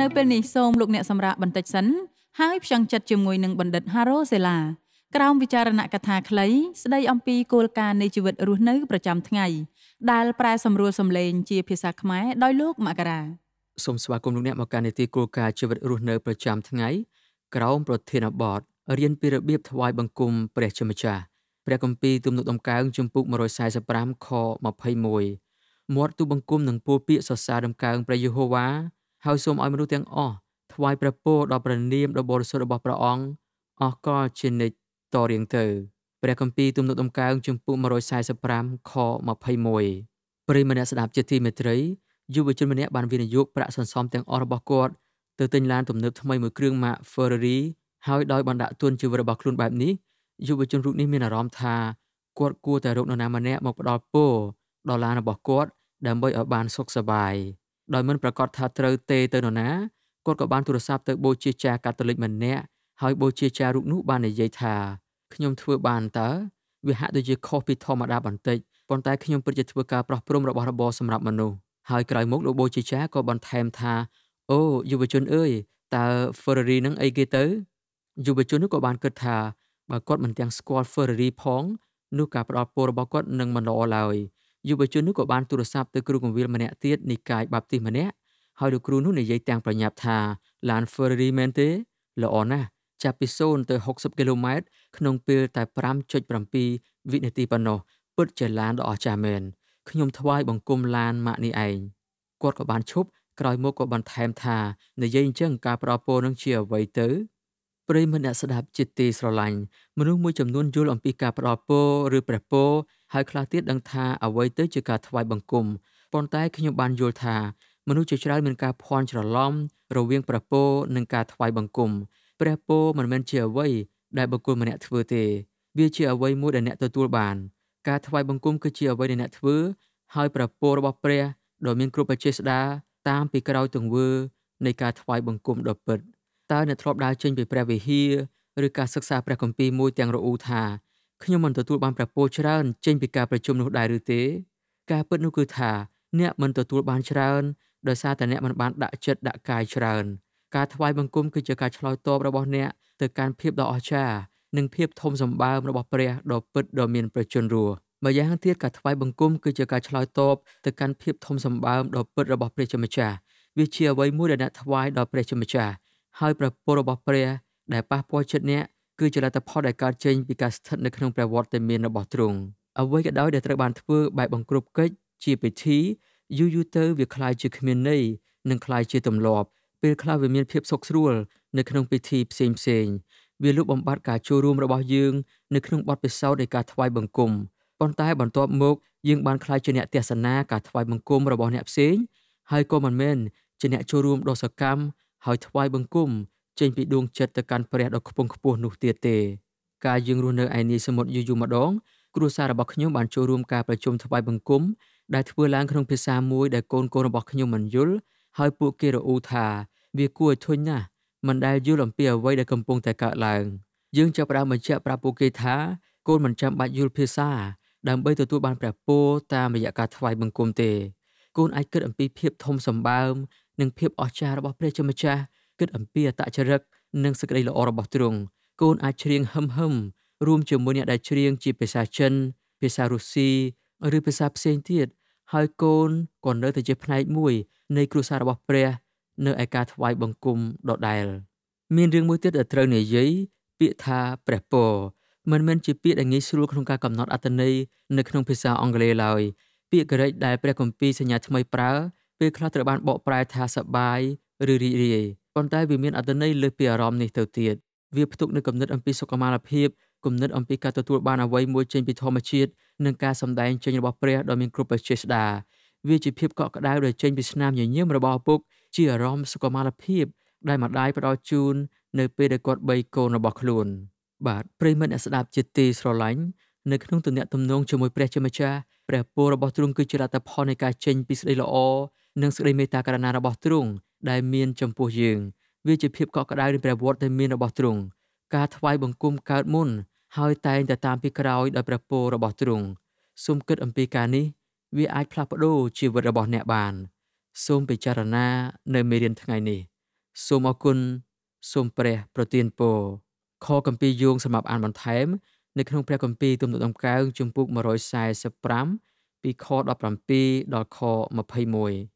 នៅពេលនេះសូមលោកអ្នកសម្រាប់បន្តិចសិនហើយផ្សងចិត្តជាមួយនឹងបណ្ឌិត Haro Sela ក្រោមវិចារណកថាខ្លីស្ដីអំពីគោលការណ៍នៃជីវិតរស់នៅប្រចាំថ្ងៃដែលប្រែសម្រួលសម្លេងជាភាសាខ្មែរដោយលោកមករាសូមស្វាគមន៍លោកអ្នកមកកាន់នីតិគោលការណ៍ជីវិតរស់នៅប្រចាំថ្ងៃក្រោមប្រធានបទរៀនពីរបៀបថ្វាយបង្គំព្រះជាម្ចាស់ព្រះគម្ពីរទំនុកដំកើងជំពូក145ខ21មាត់ទូបង្គំនឹងពោពាកសរសើរដំកើងព្រះយេហូវ៉ាហើយសូមឲ្យមនុស្សទាំងអស់ថ្វាយព្រះពរដល់ព្រះនាមដ៏បរិសុទ្ធរបស់ព្រះអង្គអស់កលជានិច្ចតរៀងទៅព្រះគម្ពីរទំនុកដំកើងជំពូក145ខ21ប្រិយមិត្តស្ដាប់ជាទីមេត្រីយុវជនម្នាក់បានវិនិយោគប្រាក់សន្សំទាំងអស់របស់គាត់ទៅទិញឡានទំនើបថ្មីមួយគ្រឿងម៉ាក Ferrari ហើយដោយបណ្ដាក់ទុនជីវិតរបស់ខ្លួនបែបនេះយុវជនរូបនេះមានអារម្មណ៍ថាគាត់គួរតែរកនរណាម្នាក់មកផ្ដល់ពរដល់ឡានរបស់គាត់ដើម្បីឲ្យបាន សុខសប្បាយដោយមិនប្រកាសថាត្រូវទេទៅនរណាគាត់ក៏បានទូរស័ព្ទទៅបូជាចារកាតូលិកម្នាក់ហើយបូជាចាររូបនោះបាននិយាយថាខ្ញុំធ្វើបានតើវាហាក់ដូចជាខុសពីធម្មតាបន្តិចប៉ុន្តែខ្ញុំពិតជាធ្វើការប្រោះព្រំរបស់របរសម្រាប់មនុស្សហើយក្រោយមកលោកបូជាចារក៏បន្ថែមថាអូយុវជនអើយតើ Ferrari នឹងអីគេទៅយុវជននោះក៏បានគិតថាបើគាត់មិនទាំងស្គាល់ Ferrari ផងនោះការផ្ដល់ពររបស់គាត់នឹងមិនល្អឡើយយុវជននោះក៏បានទូរស័ព្ទទៅគ្រូគង្វាលម្នាក់ទៀតនិកាយបាប់ទីម្នាក់ហើយលោកគ្រូនោះនិយាយទាំងប្រញាប់ថាឡាន Ferrari មែនទេល្អណាស់ចាប់ពី0ទៅ60គីឡូម៉ែត្រក្នុងពេលតែ5.7វិនាទីប៉ុណ្ណោះពិតជាឡានដ៏អស្ចារ្យមែនខ្ញុំថ្វាយបង្គំឡានម៉ាក់នេះឯងគាត់ក៏បានឈប់ក្រោយមកក៏បន្ថែមថានិយាយអញ្ចឹងការប្រពោនឹងជាអ្វីទៅប្រិយមិត្តអ្នកស្ដាប់ជាទីស្រឡាញ់មនុស្សមួយចំនួនយល់អំពីការផ្ដល់ពរឬព្រះពរហើយខ្លះទៀតដឹងថាអ្វីទៅជាការថ្វាយបង្គំប៉ុន្តែខ្ញុំបានយល់ថាមនុស្សជាច្រើនមានការភ័ន្តច្រឡំរវាងព្រះពរនិងការថ្វាយបង្គំព្រះពរមិនមែនជាអ្វីដែលបុគ្គលម្នាក់ធ្វើទេ វាជាអ្វីមួយដែលអ្នកទទួលបាន ការថ្វាយបង្គំគឺជាអ្វីដែលអ្នកធ្វើហើយព្រះពររបស់ព្រះដ៏មានគ្រប់បច្ចេស្ដា តាមពីក្រោយទង្វើនៃការថ្វាយបង្គំដ៏ពិត។តើអ្នកធ្លាប់ដើរចេញពីព្រះវិហារឬការសិក្សាព្រះគម្ពីរមួយទាំងរអ៊ូថាខ្ញុំមិនទទួលបានព្រះពរច្រើនចេញពីការប្រជុំនោះដែរឬទេការពិតនោះគឺថាអ្នកមិនទទួលបានច្រើនដោយសារតែអ្នកមិនបានដាក់ចិត្តដាក់កាយច្រើនការថ្វាយបង្គំគឺជាការឆ្លើយតបរបស់អ្នកទៅកាន់ភាពដ៏អស្ចារ្យនិងភាពធំសម្បើមរបស់ព្រះដ៏ពិតដ៏មានប្រជញ្ញរស់ម្យ៉ាងទៀតការថ្វាយបង្គំគឺជាការឆ្លើយតបទៅកាន់ភាពធំសម្បើមដ៏ពិតរបស់ព្រះជាម្ចាស់វាជាអ្វីមួយដែលអ្នកថ្វាយដល់ព្រះជាម្ចាស់ហើយព្រះពររបស់ព្រះដែលប៉ះពាល់ចិត្តអ្នកគឺជាលទ្ធផលដែលកើតចេញពីការស្ថិតនៅក្នុងព្រះវត្តតែមានរបស់ទ្រង់អ្វីក៏ដោយដែលត្រូវបានធ្វើបែបបង្ក្រប់កិច្ចជាពិធីយូរយូរទៅវាคล้ายជាគ្មានន័យនិងคล้ายជាទម្លាប់ពេលខ្លះវាមានភាពសុខស្រួល នៅក្នុងពិធីផ្សេងផ្សេងវាលុបបំបាត់ការចូលរួមរបស់យើងនៅក្នុងបទពិសោធន៍នៃការថ្វាយបង្គំប៉ុន្តែបន្ទាប់មកយើងបានคล้ายជាអ្នកទេសនាការថ្វាយបង្គំរបស់អ្នកផ្សេងហើយក៏មិនមែនជាអ្នកចូលរួមដ៏សកម្មហើយថ្វាយបង្គំ ចេញពីដួងចិត្តទៅកាន់ព្រះដ៏ខ្ពង់ខ្ពស់នោះទៀតទេ ការយើងរស់នៅឯនីសមុទ្រយូរយូរម្ដង គ្រួសាររបស់ខ្ញុំបានចូលរួមការប្រជុំថ្វាយបង្គំដែលធ្វើឡើងក្នុងភាសាមួយដែលកូនកូនរបស់ខ្ញុំមិនយល់ហើយពួកគេរអ៊ូថាវាគួរឲ្យធុញណាស់មិនដែលយល់អំពីអ្វីដែលកំពុងតែកើតឡើងយើងចាប់ផ្ដើមបញ្ជាក់ប្រាប់ពួកគេថាកូនមិនចាំបាច់យល់ភាសាដើម្បីទទួលបានព្រះពរតាមរយៈការថ្វាយបង្គំទេកូនអាចគិតអំពីភាពធំសម្បើមនិងភាពអស្ចារ្យរបស់ព្រះជាម្ចាស់គិតអំពីអតចរិតនិងសេចក្តីល្អរបស់ទ្រង់កូន អាចច្រៀងហឹមហឹមរួមជាមួយអ្នកដែលច្រៀងជាភាសាចិនភាសារុស្ស៊ីឬភាសាផ្សេងទៀតហើយកូនក៏នៅតែជាផ្នែកមួយ នៃគ្រួសាររបស់ព្រះនៅឯការថ្វាយបង្គំដដែលមានរឿងមួយទៀតដែលត្រូវនិយាយពាក្យថាព្រះពរមិនមែនជាពាក្យដែលងាយស្រួលក្នុងការកំណត់អត្ថន័យនៅក្នុងភាសាអង់គ្លេសឡើយពាក្យកូរ៉េដែលព្រះគម្ពីរសញ្ញាថ្មីប្រើពេលខ្លះត្រូវបានបកប្រែថាសប្បាយឬរីករាយប៉ុន្តែវាមានអត្ថន័យលើសពីអារម្មណ៍នេះទៅទៀតវាផ្ទុកនូវគំនិតអំពីសុខុមាលភាពគំនិតអំពីការទទួលបានអ្វីមួយចេញពីធម្មជាតិនិងការសម្ដែងចេញរបស់ព្រះដ៏មានគ្រប់បច្ចេស្តាវាជាភាពកក់ក្ដៅដែលចេញពីស្នាមញញឹមរបស់ឪពុកជាអារម្មណ៍សុខុមាលភាពដែលម្ដាយផ្ដល់ជូននៅពេលដែលគាត់បីកូនរបស់ខ្លួនបាទប្រិមិត្តអ្នកស្ដាប់ជាទីស្រឡាញ់នៅក្នុងទំនាក់ទំនងជាមួយព្រះជាម្ចាស់ព្រះពររបស់ទ្រង់គឺជាលទ្ធផលនៃការចេញពីសេចក្តីល្អនិងសេចក្តីមេត្តាករណារបស់ទ្រង់ដែលមានចំពោះយើង វាជាភាពកក់ក្តៅនៃព្រះវត្តដែលមានរបស់ទ្រង់ការថ្វាយបង្គំកើតមុនហើយតែងតែតាមពីក្រោយដោយព្រះពររបស់ទ្រង់សូមគិតអំពីការនេះវាអាចផ្លាស់ប្ដូរជីវិតរបស់អ្នកបានសូមពិចារណា នៅមេរៀនថ្ងៃនេះ សូមអរគុណសូមព្រះប្រទានពរខកម្ពីយោងសម្រាប់អានបន្ថែមនៅក្នុងព្រះកម្ពី ទំនុកដំកើងជំពូក145ពីខ17ដល់ខ21